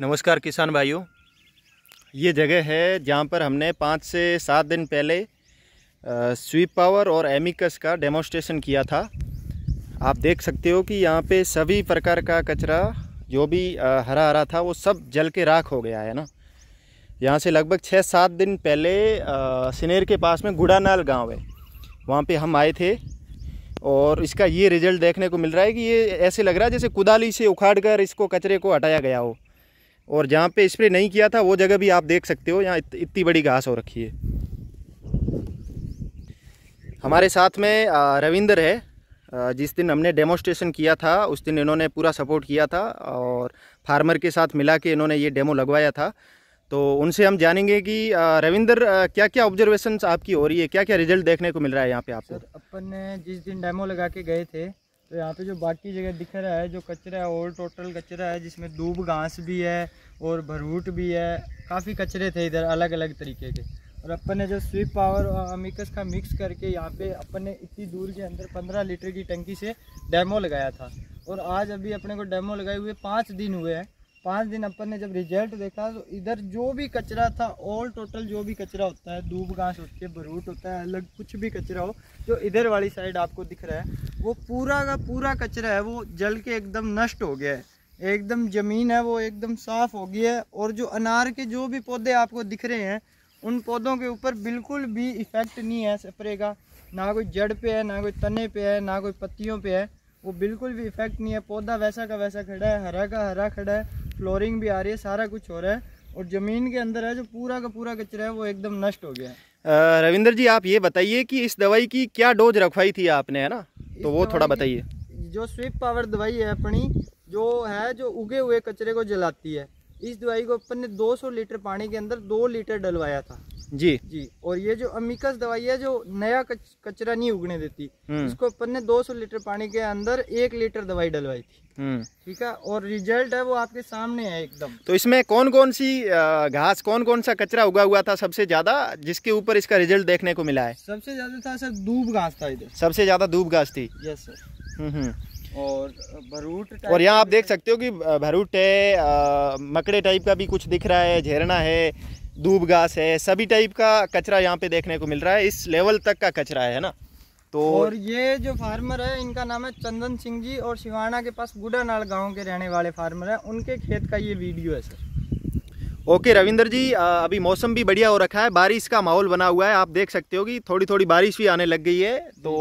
नमस्कार किसान भाइयों ये जगह है जहाँ पर हमने पाँच से सात दिन पहले स्वीप पावर और एमिकस का डेमोस्ट्रेशन किया था आप देख सकते हो कि यहाँ पे सभी प्रकार का कचरा जो भी हरा हरा था वो सब जल के राख हो गया है ना यहाँ से लगभग छः सात दिन पहले सिनेर के पास में गुड़ानाल गांव है वहाँ पे हम आए थे और इसका ये रिज़ल्ट देखने को मिल रहा है कि ये ऐसे लग रहा है जैसे कुदाली से उखाड़ कर इसको कचरे को हटाया गया हो और जहाँ पे स्प्रे नहीं किया था वो जगह भी आप देख सकते हो यहाँ इत, इतनी बड़ी घास हो रखी है हमारे साथ में रविंदर है जिस दिन हमने डेमोस्ट्रेशन किया था उस दिन इन्होंने पूरा सपोर्ट किया था और फार्मर के साथ मिला के इन्होंने ये डेमो लगवाया था तो उनसे हम जानेंगे कि रविंदर क्या क्या ऑब्जर्वेशन आपकी हो रही है क्या क्या रिजल्ट देखने को मिल रहा है यहाँ पे आपको अपन ने जिस दिन डेमो लगा के गए थे तो यहाँ पे जो बाकी जगह दिख रहा है जो कचरा है और टोटल कचरा है जिसमें दूब घास भी है और भरूट भी है काफ़ी कचरे थे इधर अलग अलग तरीके के और अपन ने जो स्वीप पावर और अमिकस का मिक्स करके यहाँ पे अपन ने इतनी दूर के अंदर पंद्रह लीटर की टंकी से डैमो लगाया था और आज अभी अपने को डैमो लगाए हुए पाँच दिन हुए हैं पाँच दिन अपन ने जब रिजल्ट देखा तो इधर जो भी कचरा था ऑल टोटल जो भी कचरा होता है दूब घास होती है बरूट होता है अलग कुछ भी कचरा हो जो इधर वाली साइड आपको दिख रहा है वो पूरा का पूरा कचरा है वो जल के एकदम नष्ट हो गया है एकदम ज़मीन है वो एकदम साफ़ हो गई है और जो अनार के जो भी पौधे आपको दिख रहे हैं उन पौधों के ऊपर बिल्कुल भी इफ़ेक्ट नहीं है स्प्रे का ना कोई जड़ पे है ना कोई तने पे है ना कोई पत्तियों पे है वो बिल्कुल भी इफ़ेक्ट नहीं है पौधा वैसा का वैसा खड़ा है हरा का हरा खड़ा है फ्लोरिंग भी आ रही है सारा कुछ हो रहा है और ज़मीन के अंदर है जो पूरा का पूरा कचरा है वो एकदम नष्ट हो गया है रविंदर जी आप ये बताइए कि इस दवाई की क्या डोज रखवाई थी आपने है ना तो वो थोड़ा बताइए जो स्विप पावर दवाई है अपनी जो है जो उगे हुए कचरे को जलाती है इस दवाई को अपन ने 200 लीटर पानी के अंदर दो लीटर डलवाया था जी जी और ये जो अमिकस दवाई है जो नया कच, कचरा नहीं उगने देती हम्म। इसको अपन ने 200 लीटर पानी के अंदर एक लीटर दवाई डलवाई थी हम्म। ठीक है और रिजल्ट है वो आपके सामने है एकदम तो इसमें कौन कौन सी घास कौन कौन सा कचरा उगा हुआ था सबसे ज्यादा जिसके ऊपर इसका रिजल्ट देखने को मिला है सबसे ज्यादा था सर दूब घास था इधर सबसे ज्यादा दूब घास थी यस सर हम्म, और भरूट और यहाँ आप देख सकते हो कि भरूट है मकड़े टाइप का भी कुछ दिख रहा है झेरना है दूब घास है सभी टाइप का कचरा यहाँ पे देखने को मिल रहा है इस लेवल तक का कचरा है ना तो और ये जो फार्मर है इनका नाम है चंदन सिंह जी और शिवाना के पास गुडानाल गांव के रहने वाले फार्मर है उनके खेत का ये वीडियो है सर ओके रविंदर जी अभी मौसम भी बढ़िया हो रखा है बारिश का माहौल बना हुआ है आप देख सकते हो कि थोड़ी थोड़ी बारिश भी आने लग गई है तो